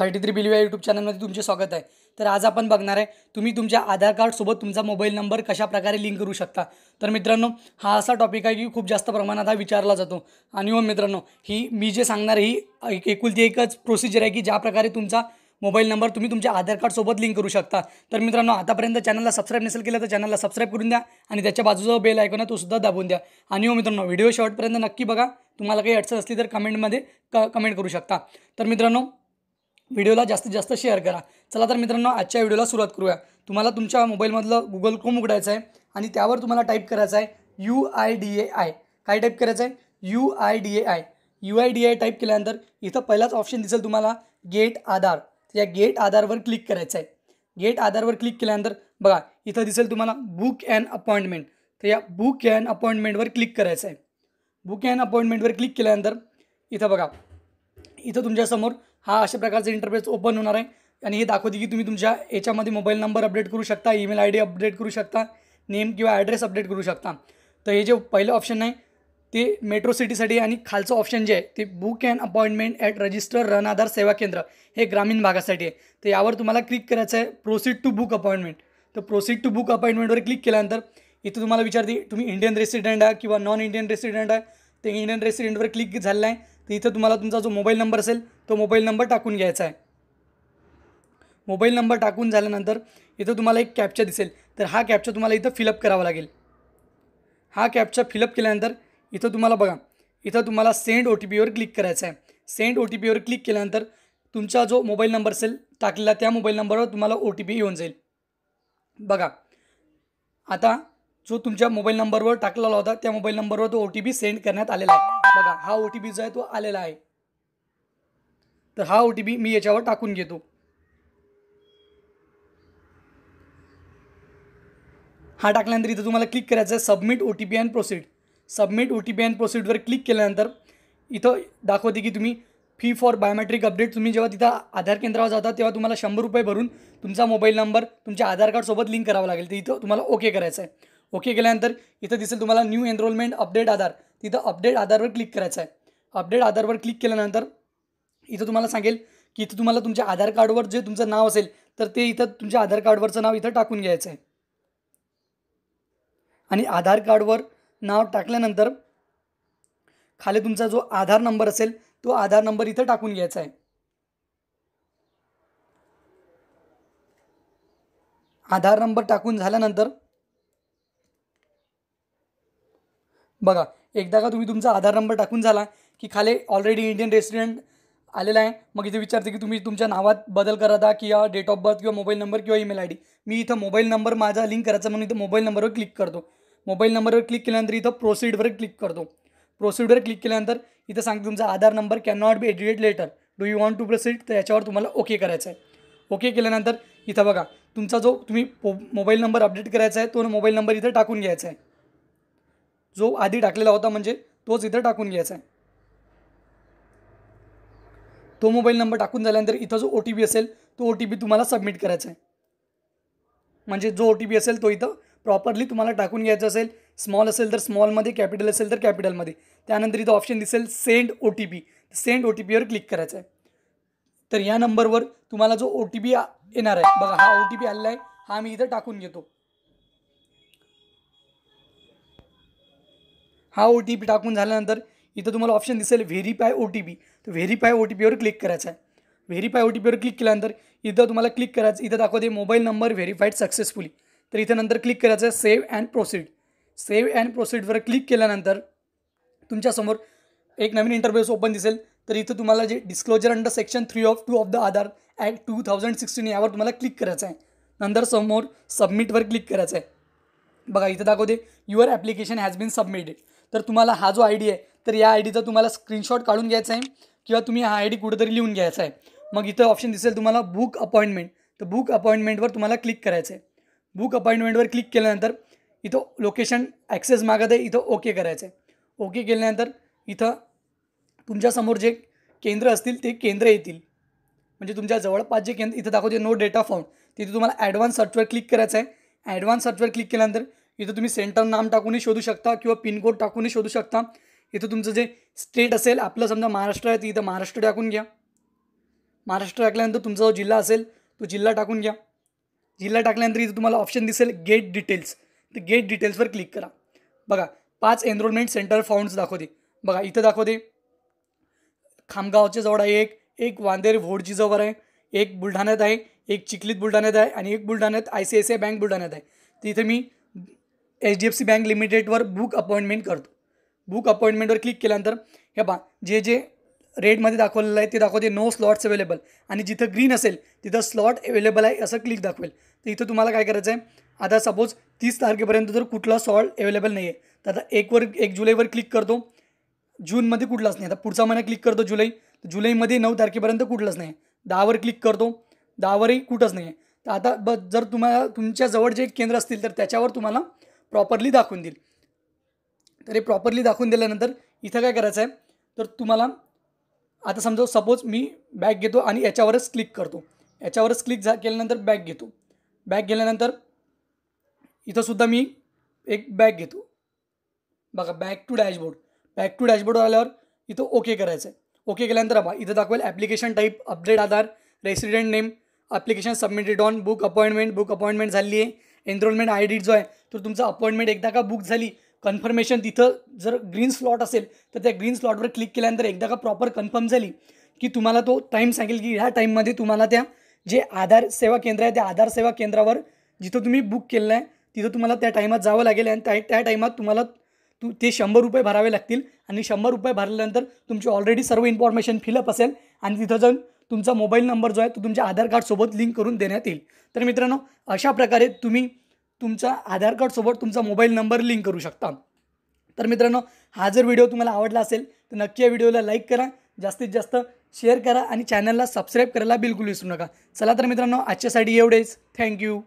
thirty three बिलिव्या YouTube चॅनलमध्ये तुमचे स्वागत आहे तर आज आपण बघणार आहे तुम्ही तुमच्या आधार कार्डसोबत तुमचा मोबाईल नंबर कशा लिंक करू शकता तर मित्रांनो हा असा टॉपिक आहे की खूप जास्त प्रमाणात हा विचारला जातो आणि हो मित्रांनो ही मी जे सांगणार ही एकुलती एकच प्रोसिजर आहे की ज्याप्रकारे तुमचा मोबाईल नंबर तुम्ही तुमच्या आधार कार्डसोबत लिंक करू शकता तर मित्रांनो आतापर्यंत चॅनलला सबस्क्राईब नसेल केलं तर चॅनलला सबस्क्राईब करून द्या आणि त्याच्या बाजूचा बेल ऐकून तो सुद्धा दाबून द्या आणि हो मित्रांनो व्हिडिओ शॉर्टपर्यंत नक्की बघा तुम्हाला काही अडचण असली तर कमेंटमध्ये क कमेंट करू शकता तर मित्रांनो व्हिडिओला जास्तीत जास्त शेअर करा चला तर मित्रांनो आजच्या व्हिडिओला सुरुवात करूया तुम्हाला तुमच्या मोबाईलमधलं गुगल क्रोम उघडायचं आहे आणि त्यावर तुम्हाला टाईप करायचं आहे U I D A I काय टाईप करायचं आहे U I D A I U I D I type केल्यानंतर इथं पहिलाच ऑप्शन दिसेल तुम्हाला गेट आधार या गेट आधारवर क्लिक करायचं आहे गेट आधारवर क्लिक केल्यानंतर बघा इथं दिसेल तुम्हाला बुक अँड अपॉइंटमेंट तर या बुक अँड अपॉइंटमेंटवर क्लिक करायचं आहे बुक अँड अपॉइंटमेंटवर क्लिक केल्यानंतर इथं बघा इथं तुमच्यासमोर हा अशा प्रकारचा इंटरफेस ओपन होणार आहे आणि हे दाखवते की तुम्ही तुमच्या याच्यामध्ये मोबाईल नंबर अपडेट करू शकता ईमेल आय डी अपडेट करू शकता नेम किंवा ॲड्रेस अपडेट करू शकता तर हे जे पहिलं ऑप्शन आहे ते मेट्रो सिटीसाठी आणि खालचं ऑप्शन जे आहे ते book and appointment at register run Aadhaar Seva Kendra हे ग्रामीण भागासाठी आहे तर यावर तुम्हाला क्लिक करायचं आहे प्रोसीड टू बुक अपॉइंटमेंट तर प्रोसीड टू बुक अपॉइंटमेंटवर क्लिक केल्यानंतर इथं तुम्हाला विचारते तुम्ही इंडियन रेसिडेंट आहे किंवा नॉन इंडियन रेसिडेंट आहे ते इंडियन रेसिडेंटवर क्लिक झालेलं आहे तर इथं तुम्हाला तुमचा जो मोबाईल नंबर असेल तो मोबाईल नंबर टाकून घ्यायचा आहे मोबाईल नंबर टाकून झाल्यानंतर इथं तुम्हाला एक कॅप्चा दिसेल तर हा कॅप्चा तुम्हाला इथं फिलअप करावा लागेल हा कॅप्चा फिलअप केल्यानंतर इथं तुम्हाला बघा इथं तुम्हाला सेंड ओ टी पीवर क्लिक करायचा आहे सेंड ओ टी पीवर क्लिक केल्यानंतर तुमचा जो मोबाईल नंबर असेल टाकलेला त्या मोबाईल नंबरवर तुम्हाला ओ टी पी येऊन जाईल बघा आता जो तुमच्या मोबाईल नंबरवर टाकलेला होता त्या मोबाईल नंबरवर तो ओ टी पी सेंड करण्यात आलेला आहे बघा हा ओ टी पी जो आहे तो आलेला आहे तर हा ओ टी पी मी याच्यावर टाकून घेतो हा टाकल्यानंतर इथं तुम्हाला क्लिक करायचं आहे submit O T P and proceed submit O T P and प्रोसिडवर क्लिक केल्यानंतर इथं दाखवते की तुम्ही फी फॉर बायोमेट्रिक अपडेट तुम्ही जेव्हा तिथं आधार केंद्रावर जाता तेव्हा तुम्हाला शंभर रुपये भरून तुमचा मोबाईल नंबर तुमच्या आधार कार्डसोबत लिंक करावा लागेल ते इथं तुम्हाला ओके करायचं आहे ओके केल्यानंतर इथं दिसेल तुम्हाला न्यू एनरोलमेंट अपडेट आधार तिथं अपडेट आधारवर क्लिक करायचं आहे अपडेट आधारवर क्लिक केल्यानंतर इथं तुम्हाला सांगेल की इथं तुम्हाला तुमच्या आधार कार्डवर जे तुमचं नाव असेल तर ते इथं तुमच्या आधार कार्डवरचं नाव इथं टाकून घ्यायचं आहे आणि आधार कार्डवर नाव टाकल्यानंतर खाली तुमचा जो आधार नंबर असेल तो आधार नंबर इथं टाकून घ्यायचा आहे आधार नंबर टाकून झाल्यानंतर बघा एकदा का तुम्ही तुमचा आधार नंबर टाकून झाला की खाली ऑलरेडी इंडियन रेसिडेंट आलेला आहे मग इथे विचारते की तुम्ही तुमच्या नावात बदल करा दा किंवा डेट ऑफ बर्थ किंवा मोबाईल नंबर किंवा ईमेल आय डी मी इथं मोबाईल नंबर माझा लिंक करायचा म्हणून इथं मोबाईल नंबरवर क्लिक करतो मोबाईल नंबरवर क्लिक केल्यानंतर इथं प्रोसिडवर क्लिक करतो प्रोसिडवर क्लिक केल्यानंतर इथं सांगते तुमचा Aadhaar number can not be edited later do you want to proceed तर याच्यावर तुम्हाला ओके करायचं आहे ओके केल्यानंतर इथं बघा तुमचा जो तुम्ही मोबाईल नंबर अपडेट करायचा आहे तो मोबाईल नंबर इथं टाकून घ्यायचा आहे जो आधी टाकलेला होता म्हणजे तोच इथं टाकून घ्यायचा आहे तो मोबाईल नंबर टाकून झाल्यानंतर इथं जो ओ टी पी असेल तो ओ टी पी तुम्हाला सबमिट करायचा आहे म्हणजे जो ओ टी पी असेल तो इथं प्रॉपरली तुम्हाला टाकून घ्यायचा असेल स्मॉल असेल तर स्मॉलमध्ये कॅपिटल असेल तर कॅपिटलमध्ये त्यानंतर इथं ऑप्शन दिसेल send O T P send O T पीवर क्लिक करायचं आहे तर या नंबरवर तुम्हाला जो ओ टी पी येणार आहे बघा हा ओ टी पी आलेला आहे हा मी इथं टाकून घेतो हा ओ टी पी टाकून झाल्यानंतर इथं तुम्हाला ऑप्शन दिसेल व्हेरीफाय ओ टी पी तर व्हेरीफाय ओ टी पीवर क्लिक करायचं आहे व्हेरीफाय ओ टी पीवर क्लिक केल्यानंतर इथं तुम्हाला क्लिक करायचं इथं दाखवते मोबाईल नंबर व्हेरीफाईड सक्सेसफुली तर इथं नंतर क्लिक करायचं आहे save and proceed save and प्रोसिडवर क्लिक केल्यानंतर तुमच्यासमोर एक नवीन इंटरव्यूस ओपन दिसेल तर इथं तुम्हाला जे disclosure under section three of two of the Aadhaar act two thousand sixteen यावर तुम्हाला क्लिक करायचं आहे नंतर समोर सबमिटवर क्लिक करायचं आहे बघा इथं दाखवते your application has been submitted तर तुम्हाला हा जो आय डी आहे तर या आय डीचा तुम्हाला स्क्रीनशॉट काढून घ्यायचा आहे किंवा तुम्ही हा आय डी कुठेतरी लिहून घ्यायचा आहे मग इथं ऑप्शन दिसेल तुम्हाला बुक अपॉइंटमेंट तर बुक अपॉइंटमेंटवर तुम्हाला क्लिक करायचं आहे बुक अपॉइंटमेंटवर क्लिक केल्यानंतर इथं लोकेशन ॲक्सेस मागत आहे इथं ओके करायचं आहे ओके केल्यानंतर इथं तुमच्यासमोर जे केंद्र असतील ते केंद्र येतील म्हणजे तुमच्या जवळपास जे केंद्र इथं दाखवते नो डेटा फाउंड तिथे तुम्हाला ॲडव्हान्स सर्चवर क्लिक करायचं आहे ॲडव्हान्स सर्चवर क्लिक केल्यानंतर इथं तुम्ही सेंटर नाम टाकूनही शोधू शकता किंवा पिनकोड टाकूनही शोधू शकता इथं तुमचं जे स्टेट असेल आपलं समजा महाराष्ट्र आहे ती इथं महाराष्ट्र टाकून घ्या महाराष्ट्र टाकल्यानंतर तुमचा जो जिल्हा असेल तो जिल्हा टाकून घ्या जिल्हा टाकल्यानंतर इथं तुम्हाला ऑप्शन दिसेल गेट डिटेल्स तर गेट डिटेल्सवर क्लिक करा बघा पाच एनरोलमेंट सेंटर फाउंड्स दाखवते बघा इथं दाखवते खामगावच्या जवळ आहे एक एक वांदेर जवळ आहे एक बुलढाण्यात आहे एक चिखलीत बुलढाण्यात आहे आणि एक बुलढाण्यात I C I C I bank बुलढाण्यात आहे तिथे मी H D F C bank लिमिटेडवर बुक अपॉइंटमेंट करतो बुक अपॉइंटमेंटवर क्लिक केल्यानंतर हे बा जे जे रेडमध्ये दाखवलेलं आहे ते दाखवते नो स्लॉट्स अवेलेबल आणि जिथं ग्रीन असेल तिथं स्लॉट अवेलेबल आहे असं क्लिक दाखवेल तर इथं तुम्हाला काय करायचं आहे आता सपोज तीस तारखेपर्यंत जर कुठला स्लॉट अवेलेबल नाही आहे तर आता एकवर एक जुलैवर क्लिक करतो जूनमध्ये कुठलाच नाही आता पुढचा महिना क्लिक करतो जुलै जुलैमध्ये नऊ तारखेपर्यंत कुठलंच नाही दहावर क्लिक करतो दहावरही कुठंच नाही आहे तर आता ब जर तुम्हाला तुमच्याजवळ जे केंद्र असतील तर त्याच्यावर तुम्हाला प्रॉपरली दाखवून देईल तर हे प्रॉपरली दाखवून दिल्यानंतर इथं काय करायचं आहे तर तुम्हाला आता समजा सपोज मी बॅग घेतो आणि याच्यावरच क्लिक करतो याच्यावरच क्लिक झा केल्यानंतर बॅग घेतो बॅग गेल्यानंतर इथंसुद्धा मी एक बॅग घेतो बघा back to dashboard back to dashboard आल्यावर इथं ओके करायचं आहे ओके केल्यानंतर बा इथं दाखवेल application type update Aadhaar resident name application submitted on book appointment book appointment झाली आहे एनरोलमेंट आय डी जो आहे तर तुमचा अपॉइंटमेंट एकदा का बुक झाली कन्फर्मेशन तिथं जर ग्रीन स्लॉट असेल तर त्या ग्रीन स्लॉटवर क्लिक केल्यानंतर एकदा का प्रॉपर कन्फर्म झाली की तुम्हाला तो टाईम सांगेल की ह्या टाईममध्ये तुम्हाला त्या जे आधार सेवा केंद्र आहे त्या आधार सेवा केंद्रावर जिथं तुम्ही बुक केलेलं आहे तिथं तुम्हाला त्या टायमात जावं लागेल आणि त्या त्या टाईमात तुम्हाला तू ते शंभर रुपये भरावे लागतील आणि शंभर रुपये भरल्यानंतर तुमची ऑलरेडी सर्व इन्फॉर्मेशन फिलअप असेल आणि तिथं जाऊन तुमचा मोबाईल नंबर जो आहे तो तुमच्या आधार कार्डसोबत लिंक करून देण्यात येईल तर मित्रांनो अशा प्रकारे तुम्ही तुमच्या आधार कार्डसोबत तुमचा मोबाईल नंबर लिंक करू शकता तर मित्रांनो हा जर व्हिडिओ तुम्हाला आवडला असेल तर नक्की या व्हिडिओला लाईक करा जास्तीत जास्त शेअर करा आणि चॅनलला सबस्क्राईब करायला बिलकुल विसरू नका चला तर मित्रांनो आजच्यासाठी एवढेच थँक्यू